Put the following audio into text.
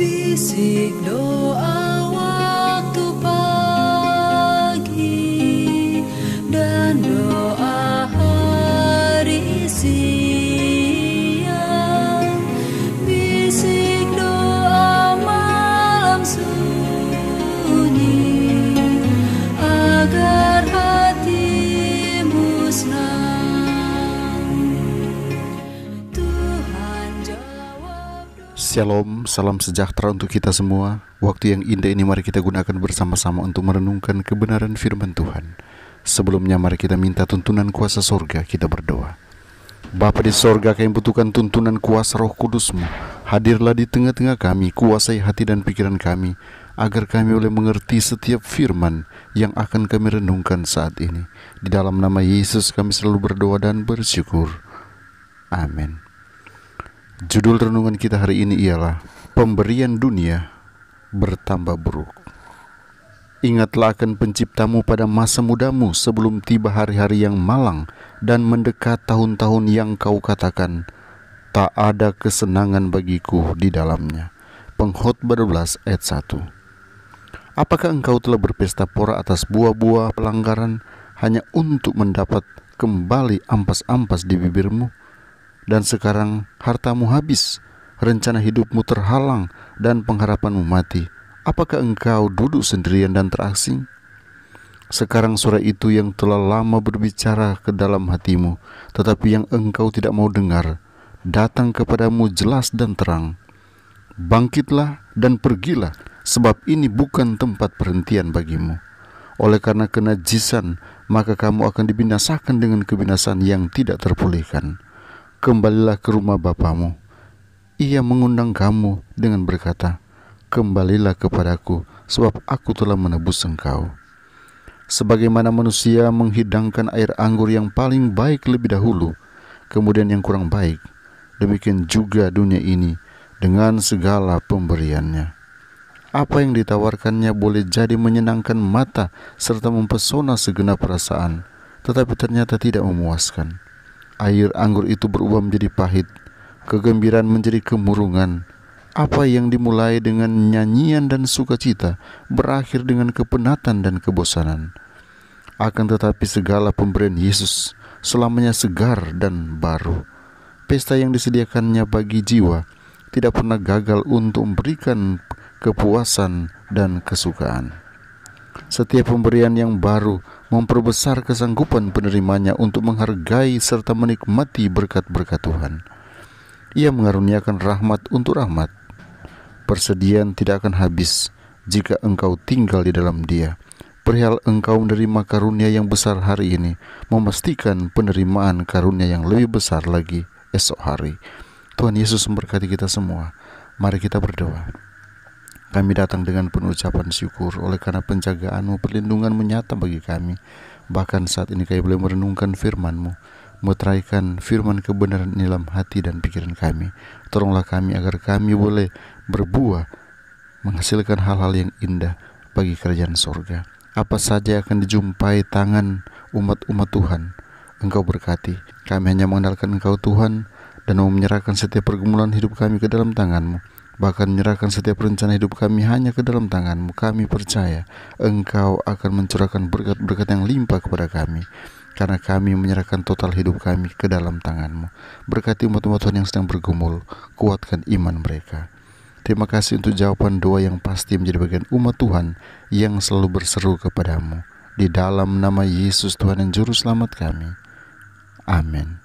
Bisik doa waktu pagi dan doa hari siang. Bisik doa malam suci. Shalom, salam sejahtera untuk kita semua. Waktu yang indah ini mari kita gunakan bersama-sama untuk merenungkan kebenaran firman Tuhan. Sebelumnya mari kita minta tuntunan kuasa sorga, kita berdoa. Bapa di sorga, kami butuhkan tuntunan kuasa roh kudusmu. Hadirlah di tengah-tengah kami, kuasai hati dan pikiran kami, agar kami boleh mengerti setiap firman yang akan kami renungkan saat ini. Di dalam nama Yesus kami selalu berdoa dan bersyukur. Amin. Judul renungan kita hari ini ialah Pemberian Dunia Bertambah Buruk. Ingatlah akan penciptamu pada masa mudamu sebelum tiba hari-hari yang malang dan mendekat tahun-tahun yang kau katakan tak ada kesenangan bagiku di dalamnya. Pengkhotbah 12 ayat 1. Apakah engkau telah berpesta pora atas buah-buah pelanggaran hanya untuk mendapat kembali ampas-ampas di bibirmu? dan sekarang hartamu habis, rencana hidupmu terhalang dan pengharapanmu mati. Apakah engkau duduk sendirian dan terasing? Sekarang suara itu yang telah lama berbicara ke dalam hatimu, tetapi yang engkau tidak mau dengar, datang kepadamu jelas dan terang. Bangkitlah dan pergilah, sebab ini bukan tempat perhentian bagimu. Oleh karena kenajisan, maka kamu akan dibinasakan dengan kebinasan yang tidak terpulihkan kembalilah ke rumah bapamu. Ia mengundang kamu dengan berkata, Kembalilah kepadaku, sebab aku telah menebus engkau. Sebagaimana manusia menghidangkan air anggur yang paling baik lebih dahulu, kemudian yang kurang baik, demikian juga dunia ini dengan segala pemberiannya. Apa yang ditawarkannya boleh jadi menyenangkan mata serta mempesona segenap perasaan, tetapi ternyata tidak memuaskan. Air anggur itu berubah menjadi pahit, kegembiraan menjadi kemurungan. Apa yang dimulai dengan nyanyian dan sukacita berakhir dengan kepenatan dan kebosanan. Akan tetapi segala pemberian Yesus selamanya segar dan baru. Pesta yang disediakannya bagi jiwa tidak pernah gagal untuk memberikan kepuasan dan kesukaan. Setiap pemberian yang baru memperbesar kesanggupan penerimanya untuk menghargai serta menikmati berkat-berkat Tuhan. Ia mengaruniakan rahmat untuk rahmat. Persediaan tidak akan habis jika engkau tinggal di dalam Dia. Perihal engkau menerima karunia yang besar hari ini, memastikan penerimaan karunia yang lebih besar lagi esok hari. Tuhan Yesus memberkati kita semua. Mari kita berdoa. Kami datang dengan penuh ucapan syukur oleh karena penjagaanmu, perlindungan menyata bagi kami. Bahkan saat ini kami boleh merenungkan firmanmu, meteraikan firman kebenaran dalam hati dan pikiran kami. Tolonglah kami agar kami boleh berbuah, menghasilkan hal-hal yang indah bagi kerajaan sorga. Apa saja akan dijumpai tangan umat-umat Tuhan. Engkau berkati, kami hanya mengandalkan Engkau Tuhan, dan mau menyerahkan setiap pergumulan hidup kami ke dalam tanganmu bahkan menyerahkan setiap rencana hidup kami hanya ke dalam tanganmu. Kami percaya engkau akan mencurahkan berkat-berkat yang limpah kepada kami karena kami menyerahkan total hidup kami ke dalam tanganmu. Berkati umat-umat Tuhan yang sedang bergumul, kuatkan iman mereka. Terima kasih untuk jawaban doa yang pasti menjadi bagian umat Tuhan yang selalu berseru kepadamu. Di dalam nama Yesus Tuhan dan Juru Selamat kami. Amin.